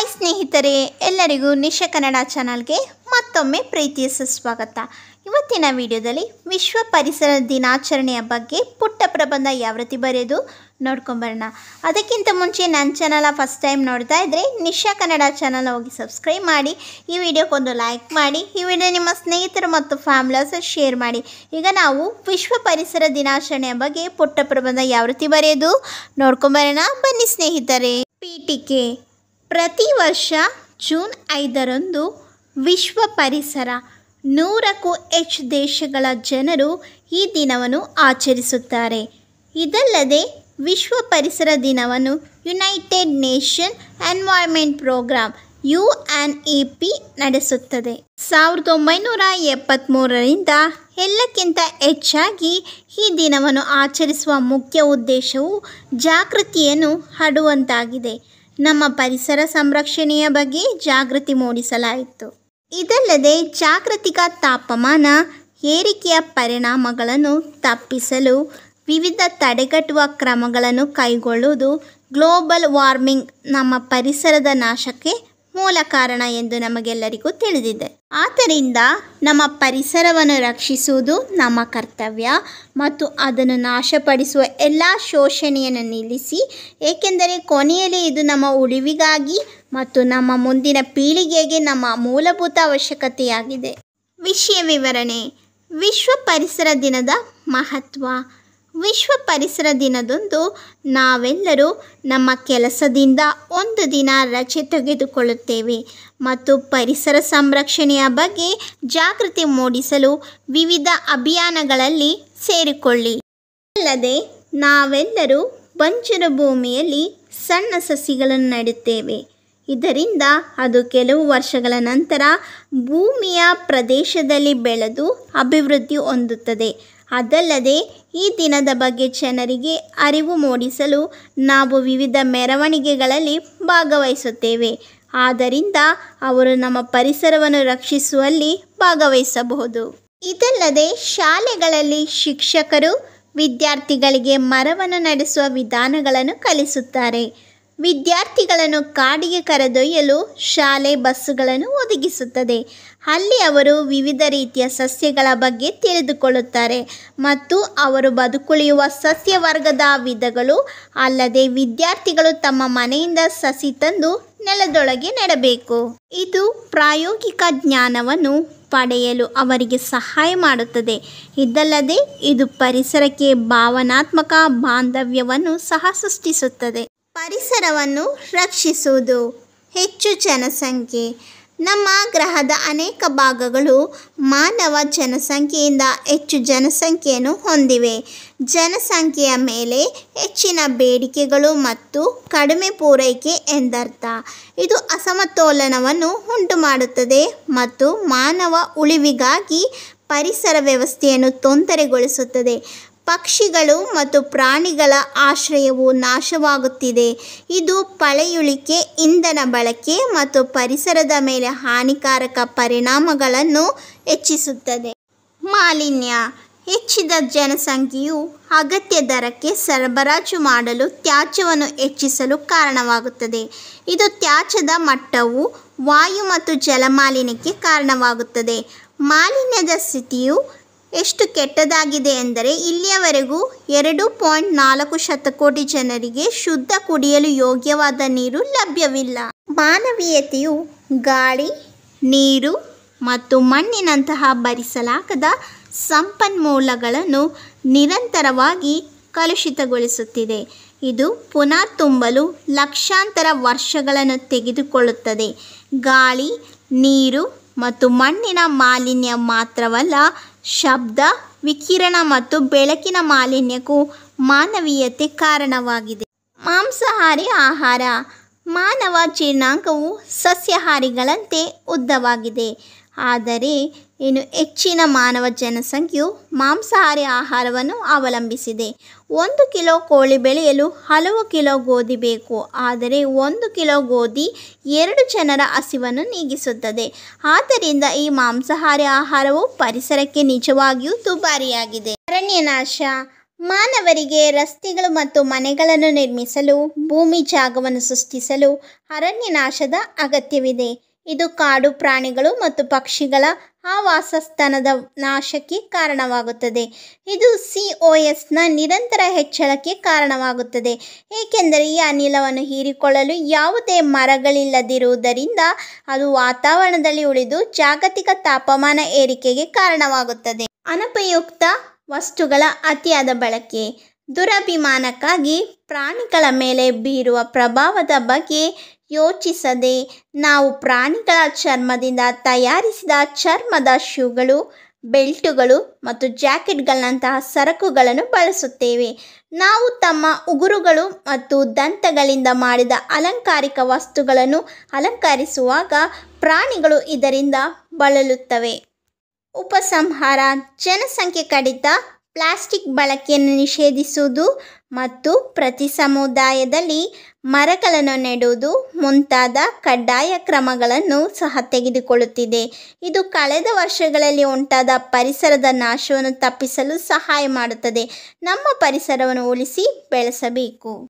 hi ಸ್ನೇಹಿತರೆ ಎಲ್ಲರಿಗೂ ನಿಶ ಕನ್ನಡ ಚಾನಲ್ಗೆ ಮತ್ತೊಮ್ಮೆ ಪ್ರೀತಿಯ ಸುಸ್ವಾಗತ ಇವತ್ತಿನ ವಿಡಿಯೋದಲ್ಲಿ ವಿಶ್ವ ಪರಿಸರ ದಿನಾಚರಣೆಯ ಬಗ್ಗೆ ಪುಟ್ಟ ಪ್ರಬಂಧ ಯಾವ ರೀತಿ ಬರೆಯೋದು ನೋಡ್ಕೊಂಬರೋಣ ಅದಕ್ಕಿಂತ ಮುಂಚೆ ನನ್ನ ಚಾನಲ ಫಸ್ಟ್ ಟೈಮ್ ನೋಡ್ತಾ ಇದ್ದರೆ ನಿಶಾ ಕನ್ನಡ ಚಾನಲ್ ಹೋಗಿ ಸಬ್ಸ್ಕ್ರೈಬ್ ಮಾಡಿ ಈ ವಿಡಿಯೋಕ್ಕೊಂದು ಲೈಕ್ ಮಾಡಿ ಈ ವಿಡಿಯೋ ನಿಮ್ಮ ಸ್ನೇಹಿತರು ಮತ್ತು ಫ್ಯಾಮ್ಲಸ್ ಶೇರ್ ಮಾಡಿ ಈಗ ನಾವು ವಿಶ್ವ ಪರಿಸರ ದಿನಾಚರಣೆಯ ಬಗ್ಗೆ ಪುಟ್ಟ ಪ್ರಬಂಧ ಯಾವ ರೀತಿ ಬರೆಯೋದು ನೋಡ್ಕೊಂಬರೋಣ ಬನ್ನಿ ಸ್ನೇಹಿತರೆ ಕೆ ಪ್ರತಿ ವರ್ಷ ಜೂನ್ ಐದರಂದು ವಿಶ್ವ ಪರಿಸರ ನೂರಕ್ಕೂ ಹೆಚ್ಚು ದೇಶಗಳ ಜನರು ಈ ದಿನವನ್ನು ಆಚರಿಸುತ್ತಾರೆ ಇದಲ್ಲದೆ ವಿಶ್ವ ಪರಿಸರ ದಿನವನ್ನು United Nation Environment Programme U N E P ನಡೆಸುತ್ತದೆ ಸಾವಿರದ ಒಂಬೈನೂರ ಎಪ್ಪತ್ತ್ಮೂರರಿಂದ ಎಲ್ಲಕ್ಕಿಂತ ಹೆಚ್ಚಾಗಿ ಈ ದಿನವನ್ನು ಆಚರಿಸುವ ಮುಖ್ಯ ಉದ್ದೇಶವು ಜಾಗೃತಿಯನ್ನು ಹಡುವಂತಾಗಿದೆ ನಮ್ಮ ಪರಿಸರ ಸಂರಕ್ಷಣೆಯ ಬಗ್ಗೆ ಜಾಗೃತಿ ಮೂಡಿಸಲಾಯಿತು ಇದಲ್ಲದೆ ಜಾಗೃತಿಕ ತಾಪಮಾನ ಏರಿಕೆಯ ಪರಿಣಾಮಗಳನ್ನು ತಪ್ಪಿಸಲು ವಿವಿಧ ತಡೆಗಟ್ಟುವ ಕ್ರಮಗಳನ್ನು ಕೈಗೊಳ್ಳುವುದು ಗ್ಲೋಬಲ್ ವಾರ್ಮಿಂಗ್ ನಮ್ಮ ಪರಿಸರದ ನಾಶಕ್ಕೆ ಮೂಲ ಕಾರಣ ಎಂದು ನಮಗೆಲ್ಲರಿಗೂ ತಿಳಿದಿದೆ ಆದ್ದರಿಂದ ನಮ್ಮ ಪರಿಸರವನ್ನು ರಕ್ಷಿಸುವುದು ನಮ್ಮ ಕರ್ತವ್ಯ ಮತ್ತು ಅದನ್ನು ನಾಶಪಡಿಸುವ ಎಲ್ಲ ಶೋಷಣೆಯನ್ನು ನಿಲ್ಲಿಸಿ ಏಕೆಂದರೆ ಕೊನೆಯಲ್ಲಿ ಇದು ನಮ್ಮ ಉಳಿವಿಗಾಗಿ ಮತ್ತು ನಮ್ಮ ಮುಂದಿನ ಪೀಳಿಗೆಗೆ ನಮ್ಮ ಮೂಲಭೂತ ಅವಶ್ಯಕತೆಯಾಗಿದೆ ವಿಷಯ ವಿವರಣೆ ವಿಶ್ವ ಪರಿಸರ ದಿನದ ಮಹತ್ವ ವಿಶ್ವ ಪರಿಸರ ದಿನದಂದು ನಾವೆಲ್ಲರೂ ನಮ್ಮ ಕೆಲಸದಿಂದ ಒಂದು ದಿನ ರಜೆ ತೆಗೆದುಕೊಳ್ಳುತ್ತೇವೆ ಮತ್ತು ಪರಿಸರ ಸಂರಕ್ಷಣೆಯ ಬಗ್ಗೆ ಜಾಗೃತಿ ಮೂಡಿಸಲು ವಿವಿಧ ಅಭಿಯಾನಗಳಲ್ಲಿ ಸೇರಿಕೊಳ್ಳಿ ಅಲ್ಲದೆ ನಾವೆಲ್ಲರೂ ಬಂಜರು ಭೂಮಿಯಲ್ಲಿ ಸಣ್ಣ ಸಸಿಗಳನ್ನು ನೆಡುತ್ತೇವೆ ಇದರಿಂದ ಅದು ಕೆಲವು ವರ್ಷಗಳ ನಂತರ ಭೂಮಿಯ ಪ್ರದೇಶದಲ್ಲಿ ಬೆಳೆದು ಅಭಿವೃದ್ಧಿ ಹೊಂದುತ್ತದೆ ಅದಲ್ಲದೆ ಈ ದಿನದ ಬಗ್ಗೆ ಜನರಿಗೆ ಅರಿವು ಮೂಡಿಸಲು ನಾವು ವಿವಿಧ ಮೆರವಣಿಗೆಗಳಲ್ಲಿ ಭಾಗವಹಿಸುತ್ತೇವೆ ಆದ್ದರಿಂದ ಅವರು ನಮ್ಮ ಪರಿಸರವನ್ನು ರಕ್ಷಿಸುವಲ್ಲಿ ಭಾಗವಹಿಸಬಹುದು ಇದಲ್ಲದೆ ಶಾಲೆಗಳಲ್ಲಿ ಶಿಕ್ಷಕರು ವಿದ್ಯಾರ್ಥಿಗಳಿಗೆ ಮರವನ್ನು ನಡೆಸುವ ವಿಧಾನಗಳನ್ನು ಕಲಿಸುತ್ತಾರೆ ವಿದ್ಯಾರ್ಥಿಗಳನ್ನು ಕಾಡಿಗೆ ಕರೆದೊಯ್ಯಲು ಶಾಲೆ ಬಸ್ಸುಗಳನ್ನು ಒದಗಿಸುತ್ತದೆ ಅಲ್ಲಿ ಅವರು ವಿವಿಧ ರೀತಿಯ ಸಸ್ಯಗಳ ಬಗ್ಗೆ ತಿಳಿದುಕೊಳ್ಳುತ್ತಾರೆ ಮತ್ತು ಅವರು ಬದುಕುಳಿಯುವ ಸಸ್ಯವರ್ಗದ ವಿಧಗಳು ಅಲ್ಲದೆ ವಿದ್ಯಾರ್ಥಿಗಳು ತಮ್ಮ ಮನೆಯಿಂದ ಸಸಿ ತಂದು ನೆಲದೊಳಗೆ ನೆಡಬೇಕು ಇದು ಪ್ರಾಯೋಗಿಕ ಜ್ಞಾನವನ್ನು ಪಡೆಯಲು ಅವರಿಗೆ ಸಹಾಯ ಮಾಡುತ್ತದೆ ಇದಲ್ಲದೆ ಇದು ಪರಿಸರಕ್ಕೆ ಭಾವನಾತ್ಮಕ ಬಾಂಧವ್ಯವನ್ನು ಸಹ ಸೃಷ್ಟಿಸುತ್ತದೆ ಪರಿಸರವನ್ನು ರಕ್ಷಿಸುವುದು ಹೆಚ್ಚು ಜನಸಂಖ್ಯೆ ನಮ್ಮ ಗ್ರಹದ ಅನೇಕ ಭಾಗಗಳು ಮಾನವ ಜನಸಂಖ್ಯೆಯಿಂದ ಹೆಚ್ಚು ಜನಸಂಖ್ಯೆಯನ್ನು ಹೊಂದಿವೆ ಜನಸಂಖ್ಯೆಯ ಮೇಲೆ ಹೆಚ್ಚಿನ ಬೇಡಿಕೆಗಳು ಮತ್ತು ಕಡಿಮೆ ಪೂರೈಕೆ ಎಂದರ್ಥ ಇದು ಅಸಮತೋಲನವನ್ನು ಉಂಟು ಮಾಡುತ್ತದೆ ಮತ್ತು ಮಾನವ ಉಳಿವಿಗಾಗಿ ಪರಿಸರ ವ್ಯವಸ್ಥೆಯನ್ನು ತೊಂದರೆಗೊಳಿಸುತ್ತದೆ ಪಕ್ಷಿಗಳು ಮತ್ತು ಪ್ರಾಣಿಗಳ ಆಶ್ರಯವು ನಾಶವಾಗುತ್ತಿದೆ ಇದು ಪಳೆಯುಳಿಕೆ ಇಂಧನ ಬಳಕೆ ಮತ್ತು ಪರಿಸರದ ಮೇಲೆ ಹಾನಿಕಾರಕ ಪರಿಣಾಮಗಳನ್ನು ಹೆಚ್ಚಿಸುತ್ತದೆ ಮಾಲಿನ್ಯ ಹೆಚ್ಚಿದ ಜನಸಂಖ್ಯೆಯು ಅಗತ್ಯ ದರಕ್ಕೆ ಸರಬರಾಜು ಮಾಡಲು ತ್ಯಾಜ್ಯವನ್ನು ಹೆಚ್ಚಿಸಲು ಕಾರಣವಾಗುತ್ತದೆ ಇದು ತ್ಯಾಜ್ಯದ ಮಟ್ಟವು ವಾಯು ಮತ್ತು ಜಲಮಾಲಿನ್ಯಕ್ಕೆ ಕಾರಣವಾಗುತ್ತದೆ ಮಾಲಿನ್ಯದ ಸ್ಥಿತಿಯು ಎಷ್ಟು ಕೆಟ್ಟದಾಗಿದೆ ಎಂದರೆ ಇಲ್ಲಿಯವರೆಗೂ ಎರಡು ಪಾಯಿಂಟ್ ನಾಲ್ಕು ಶತಕೋಟಿ ಜನರಿಗೆ ಶುದ್ಧ ಕುಡಿಯಲು ಯೋಗ್ಯವಾದ ನೀರು ಲಭ್ಯವಿಲ್ಲ ಮಾನವೀಯತೆಯು ಗಾಳಿ ನೀರು ಮತ್ತು ಮಣ್ಣಿನಂತಹ ಭರಿಸಲಾಗದ ಸಂಪನ್ಮೂಲಗಳನ್ನು ನಿರಂತರವಾಗಿ ಕಲುಷಿತಗೊಳಿಸುತ್ತಿದೆ ಇದು ಪುನಃ ತುಂಬಲು ಲಕ್ಷಾಂತರ ವರ್ಷಗಳನ್ನು ತೆಗೆದುಕೊಳ್ಳುತ್ತದೆ ಗಾಳಿ ನೀರು ಮತ್ತು ಮಣ್ಣಿನ ಮಾಲಿನ್ಯ ಮಾತ್ರವಲ್ಲ ಶಬ್ದ ವಿಕಿರಣ ಮತ್ತು ಬೆಳಕಿನ ಮಾಲಿನ್ಯಕ್ಕೂ ಮಾನವೀಯತೆ ಕಾರಣವಾಗಿದೆ ಮಾಂಸಾಹಾರಿ ಆಹಾರ ಮಾನವ ಜೀರ್ಣಾಂಗವು ಸಸ್ಯಾಹಾರಿಗಳಂತೆ ಉದ್ದವಾಗಿದೆ ಆದರೆ ಇನ್ನು ಹೆಚ್ಚಿನ ಮಾನವ ಜನಸಂಖ್ಯೆಯು ಮಾಂಸಾಹಾರಿ ಆಹಾರವನ್ನು ಅವಲಂಬಿಸಿದೆ ಒಂದು ಕಿಲೋ ಕೋಳಿ ಬೆಳೆಯಲು ಹಲವು ಕಿಲೋ ಗೋಧಿ ಬೇಕು ಆದರೆ ಒಂದು ಕಿಲೋ ಗೋಧಿ ಎರಡು ಜನರ ಹಸಿವನ್ನು ನೀಗಿಸುತ್ತದೆ ಆದ್ದರಿಂದ ಈ ಮಾಂಸಾಹಾರಿ ಆಹಾರವು ಪರಿಸರಕ್ಕೆ ನಿಜವಾಗಿಯೂ ದುಬಾರಿಯಾಗಿದೆ ಅರಣ್ಯನಾಶ ಮಾನವರಿಗೆ ರಸ್ತೆಗಳು ಮತ್ತು ಮನೆಗಳನ್ನು ನಿರ್ಮಿಸಲು ಭೂಮಿ ಜಾಗವನ್ನು ಸೃಷ್ಟಿಸಲು ಅರಣ್ಯನಾಶದ ಅಗತ್ಯವಿದೆ ಇದು ಕಾಡು ಪ್ರಾಣಿಗಳು ಮತ್ತು ಪಕ್ಷಿಗಳ ಆವಾಸಸ್ಥಾನದ ನಾಶಕ್ಕೆ ಕಾರಣವಾಗುತ್ತದೆ ಇದು ಸಿ ಒ ಎಸ್ನ ನಿರಂತರ ಹೆಚ್ಚಳಕ್ಕೆ ಕಾರಣವಾಗುತ್ತದೆ ಏಕೆಂದರೆ ಈ ಅನಿಲವನ್ನು ಹೀರಿಕೊಳ್ಳಲು ಯಾವುದೇ ಮರಗಳಿಲ್ಲದಿರುವುದರಿಂದ ಅದು ವಾತಾವರಣದಲ್ಲಿ ಉಳಿದು ಜಾಗತಿಕ ತಾಪಮಾನ ಏರಿಕೆಗೆ ಕಾರಣವಾಗುತ್ತದೆ ಅನುಪಯುಕ್ತ ವಸ್ತುಗಳ ಅತಿಯಾದ ಬಳಕೆ ದುರಭಿಮಾನಕ್ಕಾಗಿ ಪ್ರಾಣಿಗಳ ಮೇಲೆ ಬೀರುವ ಪ್ರಭಾವದ ಬಗ್ಗೆ ಯೋಚಿಸದೆ ನಾವು ಪ್ರಾಣಿಗಳ ಚರ್ಮದಿಂದ ತಯಾರಿಸಿದ ಚರ್ಮದ ಶೂಗಳು ಬೆಲ್ಟುಗಳು ಮತ್ತು ಜಾಕೆಟ್ಗಳಂತಹ ಸರಕುಗಳನ್ನು ಬಳಸುತ್ತೇವೆ ನಾವು ತಮ್ಮ ಉಗುರುಗಳು ಮತ್ತು ದಂತಗಳಿಂದ ಮಾಡಿದ ಅಲಂಕಾರಿಕ ವಸ್ತುಗಳನ್ನು ಅಲಂಕರಿಸುವಾಗ ಪ್ರಾಣಿಗಳು ಇದರಿಂದ ಬಳಲುತ್ತವೆ ಉಪಸಂಹಾರ ಜನಸಂಖ್ಯೆ ಕಡಿತ ಪ್ಲಾಸ್ಟಿಕ್ ಬಳಕೆಯನ್ನು ನಿಷೇಧಿಸುವುದು ಮತ್ತು ಪ್ರತಿ ಸಮುದಾಯದಲ್ಲಿ ಮರಗಳನ್ನು ನೆಡುವುದು ಮುಂತಾದ ಕಡ್ಡಾಯ ಕ್ರಮಗಳನ್ನು ಸಹ ತೆಗೆದುಕೊಳ್ಳುತ್ತಿದೆ ಇದು ಕಳೆದ ವರ್ಷಗಳಲ್ಲಿ ಉಂಟಾದ ಪರಿಸರದ ನಾಶವನ್ನು ತಪ್ಪಿಸಲು ಸಹಾಯ ಮಾಡುತ್ತದೆ ನಮ್ಮ ಪರಿಸರವನ್ನು ಉಳಿಸಿ ಬೆಳೆಸಬೇಕು